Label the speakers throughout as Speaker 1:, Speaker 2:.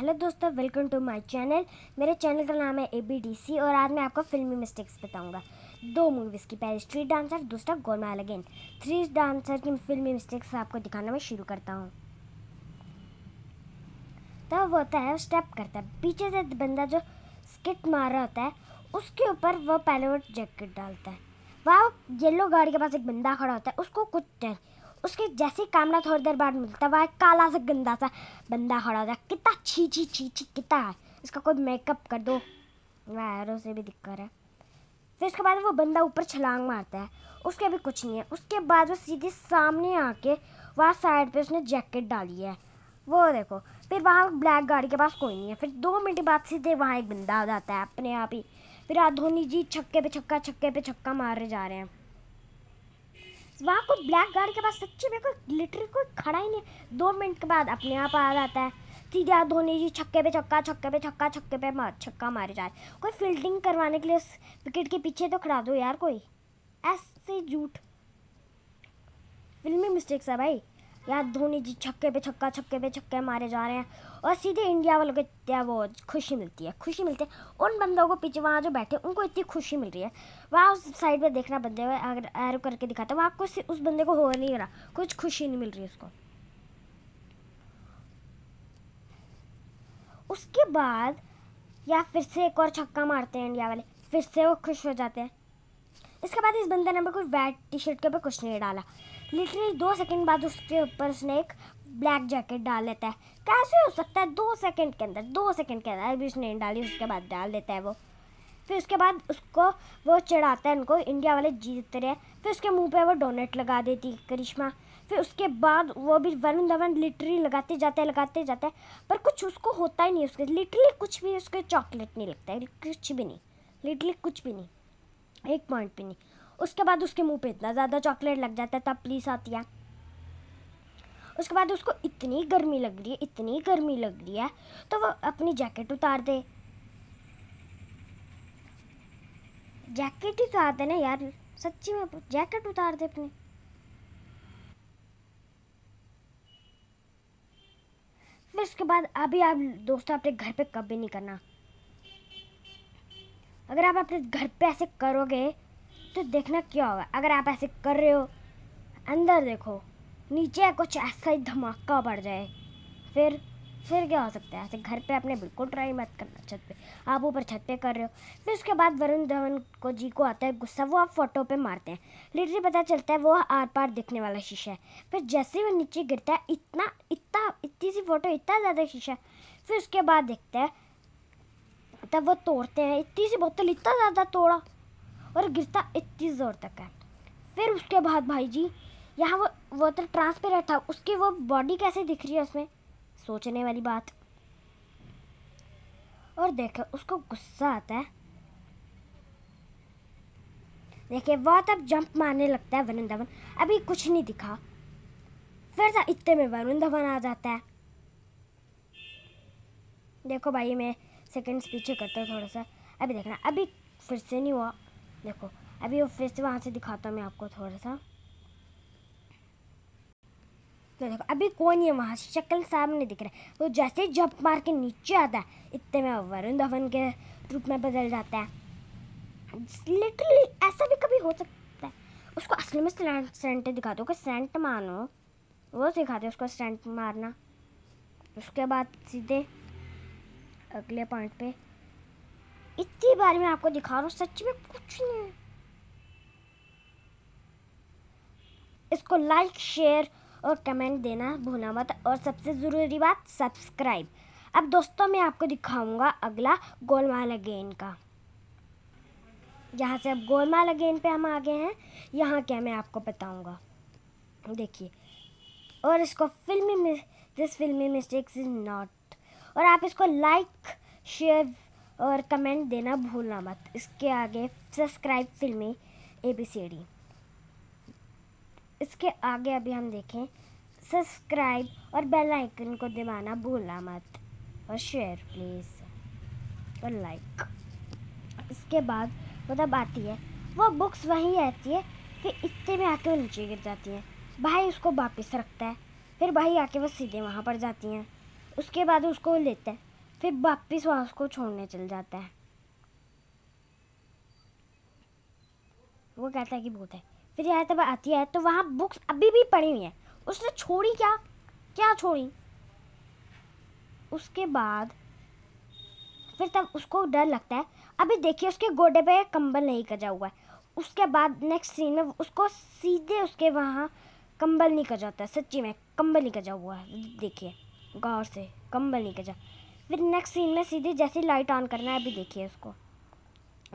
Speaker 1: hello दोस्तों welcome to my channel मेरे channel का नाम है एबीडीसी और आज मैं आपको फिल्मी मिस्टेक्स बताऊंगा दो मूवीज़ की पहले स्ट्रीट डांसर दूसरा गोलमाल अगेन थ्री डांसर की फिल्मी मिस्टेक्स आपको दिखाना मैं शुरू करता हूँ तब वो होता है स्टेप करता है पीछे से बंदा जो स्किट मार रहा होता है उसके ऊपर वह पैलोट जैकेट डालता है वह येलो गाड़ी के पास एक बंदा खड़ा होता है उसको कुछ उसके जैसे कामना थोड़ी देर बाद मिलता है वह काला सा गंदा सा बंदा खड़ा होता है कितना छी छी छी छी कितना है इसका कोई मेकअप कर दो वायरों से भी दिक्कत है फिर उसके बाद वो बंदा ऊपर छलांग मारता है उसके भी कुछ नहीं है उसके बाद वो सीधे सामने आके वहाँ साइड पे उसने जैकेट डाली है वो देखो फिर वहाँ ब्लैक गाड़ी के पास कोई नहीं है फिर दो मिनट बाद सीधे वहाँ एक बंदा आ जाता है अपने आप ही फिर आधोनी जी छक्के पे छक्का छक्के पे छक्का मारे जा रहे हैं वहाँ कोई ब्लैक गार्ड के पास सच्चे में कोई लिटरी कोई खड़ा ही नहीं दो मिनट के बाद अपने आप आ जाता है सीधे हाथ धोनी जी छक्के पे छक्का छक्के पे छक्का छक्के पे मार छक्का मारे जाए कोई फील्डिंग करवाने के लिए उस विकेट के पीछे तो खड़ा दो यार कोई ऐसे झूठ फिल्मी मिस्टेक्स है भाई यार धोनी जी छक्के पे छक्का छक्के पे छक्के मारे जा रहे हैं और सीधे इंडिया वालों को इतना वो खुशी मिलती है खुशी मिलती है उन बंदों को पीछे वहाँ जो बैठे उनको इतनी खुशी मिल रही है वहाँ उस साइड में देखना बंदे अगर एरो करके दिखाते वहाँ आपको उस बंदे को हो नहीं रहा कुछ खुशी नहीं मिल रही उसको उसके बाद या फिर से एक और छक्का मारते हैं इंडिया वाले फिर से वो खुश हो जाते हैं इसके बाद इस बंदे ने कोई वैट टी शर्ट के ऊपर कुछ नहीं डाला लिटरली दो सेकंड बाद उसके ऊपर उसने एक ब्लैक जैकेट डाल लेता है कैसे हो सकता है दो सेकंड के अंदर दो सेकंड के अंदर अभी उसने नहीं डाली उसके बाद डाल देता है वो फिर उसके बाद उसको वो चढ़ाता है उनको इंडिया वाले जीतते रहे फिर उसके मुंह पे वो डोनेट लगा देती करिश्मा फिर उसके बाद वो भी वन धवन लिटरी लगाते जाते लगाते जाते पर कुछ उसको होता ही नहीं उसके लिटरली कुछ भी उसके चॉकलेट नहीं लगता है कुछ भी नहीं लिटरली कुछ भी नहीं एक पॉइंट पे नहीं उसके बाद उसके मुंह पे इतना ज़्यादा चॉकलेट लग जाता है तब प्लीज आती है उसके बाद उसको इतनी गर्मी लग रही है इतनी गर्मी लग रही है तो वो अपनी जैकेट उतार दे जैकेट ही उतार तो देना यार सच्ची में जैकेट उतार दे अपनी फिर उसके बाद अभी आप दोस्तों अपने घर पे कभी नहीं करना अगर आप अपने घर पे ऐसे करोगे तो देखना क्या होगा अगर आप ऐसे कर रहे हो अंदर देखो नीचे कुछ ऐसा ही धमाका पड़ जाए फिर फिर क्या हो सकता है ऐसे घर पे आपने बिल्कुल ट्राई मत करना छत पे आप ऊपर छत पे कर रहे हो फिर उसके बाद वरुण धवन को जी को आता है गुस्सा वो आप फोटो पे मारते हैं लिटरी पता चलता है वो आर पार दिखने वाला शीशा है फिर जैसे ही वो नीचे गिरता है इतना इतना इतनी सी फोटो इतना ज़्यादा शीशा फिर उसके बाद देखता है होता है वो तोड़ते हैं इतनी सी बोतल इतना ज़्यादा तोड़ा और गिरता इतनी ज़ोर तक है फिर उसके बाद भाई जी यहाँ वो बोतल ट्रांसपेरेंट था उसकी वो बॉडी कैसे दिख रही है उसमें सोचने वाली बात और देखो उसको गुस्सा आता है देखिए वह तब जंप मारने लगता है वरुण धवन अभी कुछ नहीं दिखा फिर तो इतने में वरुण धवन आ जाता है देखो भाई मैं सेकेंड्स पीछे करता हूँ थोड़ा सा अभी देखना अभी फिर से नहीं हुआ देखो अभी वो फिर से वहाँ से दिखाता हूँ मैं आपको थोड़ा सा तो देखो अभी कौन है वहाँ शक्ल सामने दिख रहा है वो जैसे जब मार के नीचे आता है इतने में वरुण धवन के रूप में बदल जाता है लिटरली ऐसा भी कभी हो सकता है उसको असल में सेंट दिखा दो सेंट मानो वो सिखा दो उसको सेंट मारना उसके बाद सीधे अगले पॉइंट पे इतनी बार मैं आपको दिखा रहा हूँ सच में कुछ नहीं इसको लाइक शेयर और कमेंट देना भूलना मत और सबसे ज़रूरी बात सब्सक्राइब अब दोस्तों मैं आपको दिखाऊंगा अगला गोलमाल अगेन का यहाँ से अब गोलमाल अगेन पे हम आ गए हैं यहाँ क्या मैं आपको बताऊंगा देखिए और इसको फिल्मी दिस फिल्मी मिस्टेक्स इज नॉट और आप इसको लाइक शेयर और कमेंट देना भूलना मत इसके आगे सब्सक्राइब फिल्मी ए बी सी डी इसके आगे अभी हम देखें सब्सक्राइब और बेल आइकन को दबाना भूलना मत और शेयर प्लीज़ और लाइक इसके बाद मतलब आती है वो बुक्स वहीं रहती है फिर इतने में आके वो नीचे गिर जाती हैं भाई उसको वापस रखता है फिर भाई आके वो सीधे वहाँ पर जाती हैं उसके बाद उसको लेता है फिर वापस वहाँ उसको छोड़ने चल जाता है वो कहता है कि बहुत है फिर यहाँ तब आती है तो वहाँ बुक्स अभी भी पड़ी हुई हैं उसने छोड़ी क्या क्या छोड़ी उसके बाद फिर तब उसको डर लगता है अभी देखिए उसके गोडे पे कंबल नहीं कजा हुआ है उसके बाद नेक्स्ट सीन में उसको सीधे उसके वहाँ कंबल नहीं कजा होता है सच्ची में कंबल नहीं कजा हुआ है देखिए गौर से बनी के जा फिर नेक्स्ट सीन में सीधे जैसे लाइट ऑन करना है अभी देखिए उसको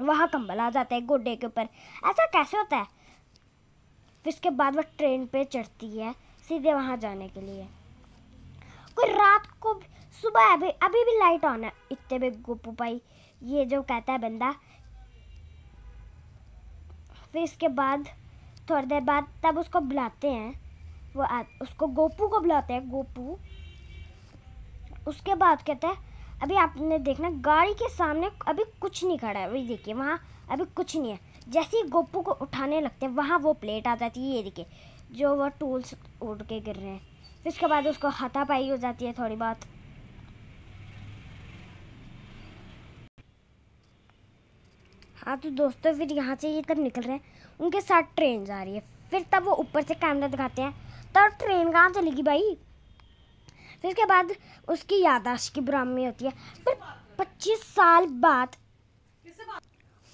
Speaker 1: वहाँ कंबल आ जाता है गोडे के ऊपर ऐसा कैसे होता है फिर उसके बाद वह ट्रेन पे चढ़ती है सीधे वहाँ जाने के लिए कोई रात को सुबह अभी अभी भी लाइट ऑन है इतने भी गोपू पाई ये जो कहता है बंदा फिर इसके बाद थोड़ी देर बाद तब उसको बुलाते हैं वो आ, उसको गोपू को बुलाते हैं गोपू उसके बाद कहता है अभी आपने देखना गाड़ी के सामने अभी कुछ नहीं खड़ा है वही देखिए वहाँ अभी कुछ नहीं है जैसे ही गोपू को उठाने लगते हैं वहाँ वो प्लेट आ जाती है ये देखिए जो वो टूल्स उड़ के गिर रहे हैं फिर उसके बाद उसको हथापाई हो जाती है थोड़ी बहुत हाँ तो दोस्तों फिर यहाँ से ये तब निकल रहे हैं उनके साथ ट्रेन जा रही है फिर तब वो ऊपर से कैमरा दिखाते हैं तब तो ट्रेन कहाँ चलेगी भाई फिर उसके बाद उसकी यादाश्त की ब्राह्मी होती है पर पच्चीस साल बाद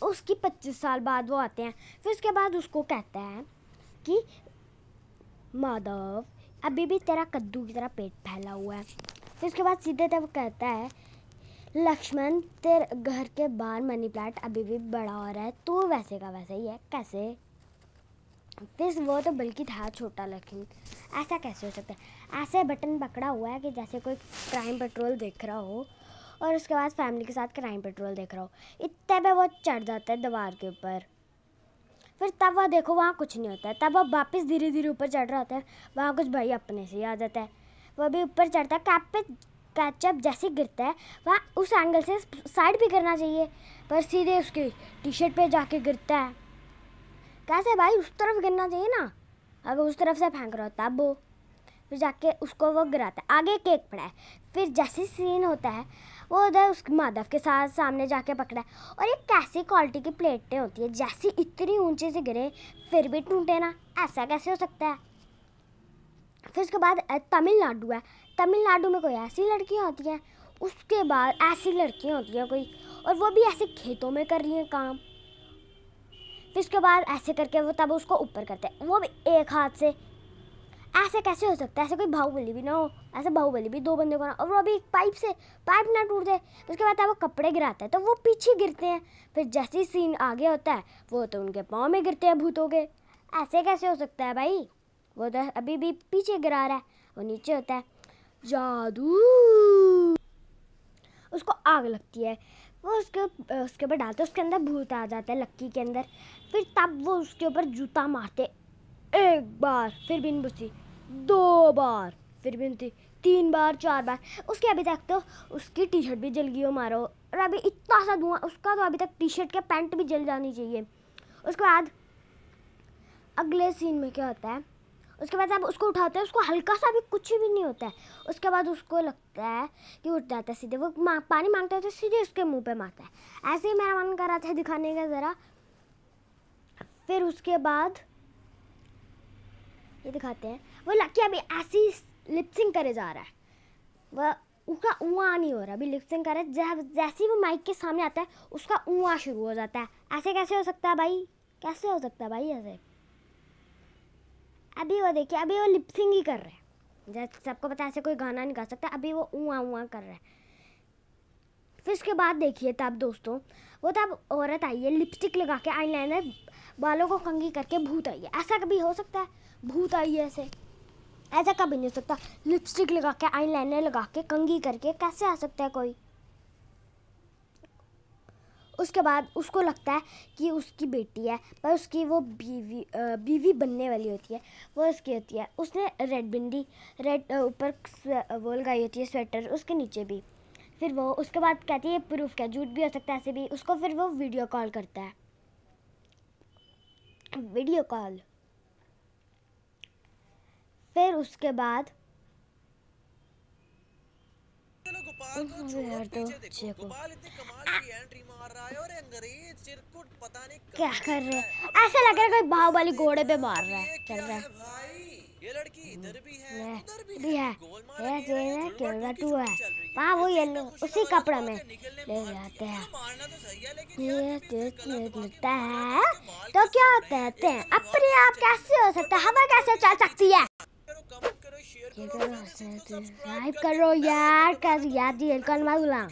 Speaker 1: उसकी पच्चीस साल बाद वो आते हैं फिर उसके बाद उसको कहता है कि माधव अभी भी तेरा कद्दू की तरह पेट फैला हुआ है फिर उसके बाद सीधे तब कहता है लक्ष्मण तेरे घर के बाहर मनी प्लांट अभी भी बड़ा हो रहा है तू वैसे का वैसे ही है कैसे फिर वो तो बल्कि था छोटा लेकिन ऐसा कैसे हो सकता है ऐसे बटन पकड़ा हुआ है कि जैसे कोई क्राइम पेट्रोल देख रहा हो और उसके बाद फैमिली के साथ क्राइम पेट्रोल देख रहा हो इतने में वो चढ़ जाता है दीवार के ऊपर फिर तब वह देखो वहाँ कुछ नहीं होता है तब वह वापस धीरे धीरे ऊपर चढ़ रहा होता है वहाँ कुछ भाई अपने से ही आ जाता है वह भी ऊपर चढ़ता है कैप पे कैचअप जैसे गिरता है वह उस एंगल से साइड भी करना चाहिए पर सीधे उसके टी शर्ट पर जाके गिरता है कैसे भाई उस तरफ गिरना चाहिए ना अगर उस तरफ से फेंक रहा होता है वो फिर जाके उसको वो गिराता है आगे केक पड़ा है फिर जैसे सीन होता है वो उधर उस माधव के साथ सामने जाके पकड़ा है और ये कैसी क्वालिटी की प्लेटें होती है जैसी इतनी ऊंचे से गिरे फिर भी टूटे ना ऐसा कैसे हो सकता है फिर उसके बाद तमिलनाडु है तमिलनाडु में कोई ऐसी लड़कियाँ होती हैं उसके बाद ऐसी लड़कियाँ होती हैं कोई और वो भी ऐसे खेतों में कर रही हैं काम फिर तो उसके बाद ऐसे करके वो तब उसको ऊपर करते हैं वो भी एक हाथ से ऐसे कैसे हो सकता है ऐसे कोई बाहुबली भी ना हो ऐसे बाहुबली भी दो बंदे को ना और वो अभी पाइप से पाइप ना टूट जाए तो उसके बाद वो कपड़े गिराता है तो वो पीछे गिरते हैं फिर जैसे ही सीन आगे होता है वो तो उनके पाँव में गिरते हैं भूतों के ऐसे कैसे हो सकता है भाई वो तो अभी भी पीछे गिरा रहा है वो नीचे होता है जादू उसको आग लगती है वो उसके उसके ऊपर डालते उसके अंदर भूत आ जाता है लक्की के अंदर फिर तब वो उसके ऊपर जूता मारते एक बार फिर बिन बुसी दो बार फिर बिनती तीन बार चार बार उसके अभी तक तो उसकी टी शर्ट भी जल गई हो मारो और अभी इतना सा धुआं उसका तो अभी तक टी शर्ट का पैंट भी जल जानी चाहिए उसके बाद अगले सीन में क्या होता है उसके बाद आप उसको उठाते हैं उसको हल्का सा भी कुछ भी नहीं होता है उसके बाद उसको लगता है कि उठ जाता है सीधे वो मा, पानी मांगता है तो सीधे उसके मुंह पे मारता है ऐसे ही मेरा मन कर रहा था दिखाने का ज़रा फिर उसके बाद ये दिखाते हैं वो लकी अभी ऐसे ही लिपसिंग करे जा रहा है वह उसका ऊँआ नहीं हो रहा अभी लिपसिंग करे जैसे ही वो माइक के सामने आता है उसका ऊँआ शुरू हो जाता है ऐसे कैसे हो सकता है भाई कैसे हो सकता है भाई ऐसे अभी वो देखिए अभी वो लिपसिंग ही कर रहे हैं जैसे सबको पता ऐसे कोई गाना नहीं गा सकता अभी वो ऊँ ऊँ कर रहा है फिर उसके बाद देखिए तब दोस्तों वो तब औरत आई है लिपस्टिक लगा के लाइनर बालों को कंगी करके भूत आई है ऐसा कभी हो सकता है भूत आई है ऐसे ऐसा कभी नहीं हो सकता लिपस्टिक लगा के लाइनर लगा के कंगी करके कैसे आ सकता है कोई उसके बाद उसको लगता है कि उसकी बेटी है पर उसकी वो बीवी बीवी बनने वाली होती है वो उसकी होती है उसने रेड बिंदी रेड ऊपर वो लगाई होती है स्वेटर उसके नीचे भी फिर वो उसके बाद कहती है प्रूफ क्या झूठ भी हो सकता है ऐसे भी उसको फिर वो वीडियो कॉल करता है वीडियो कॉल फिर उसके बाद तो क्या कर रहे ऐसा लग रहा है कोई बाहुबली घोड़े पे मार रहा है चल रहा है ये लड़की इधर भी है उधर भी है ये जो है केवड़ा टू है वहाँ वो येलो उसी कपड़ा में ले जाते हैं ये तेज लगता है तो क्या होता है अपने आप कैसे हो सकता है हवा कैसे चल सकती है कमेंट करो शेयर करो सब्सक्राइब करो यार कैसे याद दिए कल मारूला